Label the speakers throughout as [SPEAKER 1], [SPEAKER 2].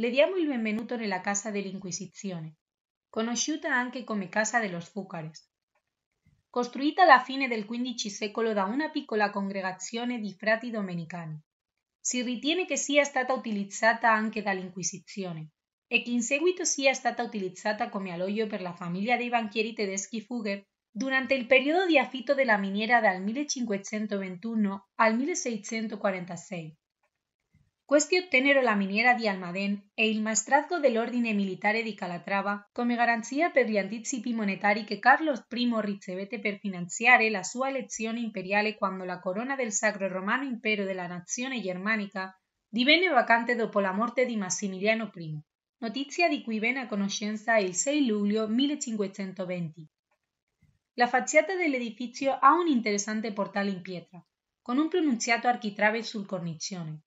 [SPEAKER 1] Le diamo il benvenuto
[SPEAKER 2] nella Casa dell'Inquisizione, conosciuta anche come Casa de los Sfucares. Costruita alla fine del XV secolo da una piccola congregazione di frati domenicani, si ritiene che sia stata utilizzata anche dall'Inquisizione e che in seguito sia stata utilizzata come alloggio per la famiglia dei banchieri tedeschi Fugger durante il periodo di affitto della miniera dal 1521 al 1646 obtenero la miniera di Almadén e il maestrazgo dell'ordine militare di Calatrava come garanzia per gli anticipi monetari che Carlos I ricevette per finanziare la sua elezione imperiale quando la corona del Sacro Romano Impero della nazione germanica divenne vacante dopo la morte di Massimiliano I, notizia di cui ven a conoscenza il 6 luglio 1520. La facciata edificio ha un interesante portal in pietra, con un pronunciato architrave sul cornicione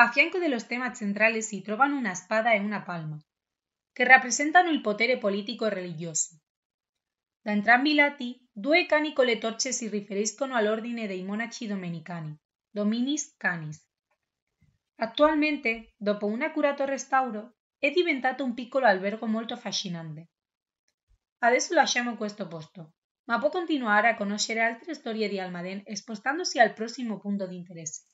[SPEAKER 2] a fianco de los temas centrales se trovan una espada y una palma, que representan el potere político religioso. Da entrambi lati, due cani con le si riferiscono ordine dei monaci domenicani, Dominis Canis. Actualmente, dopo un accurato restauro, è diventato un piccolo albergo molto fascinante. Adesso lasciamo questo posto, ma può continuare a conoscere altre storie di Almaden spostandosi al próximo punto de interesse.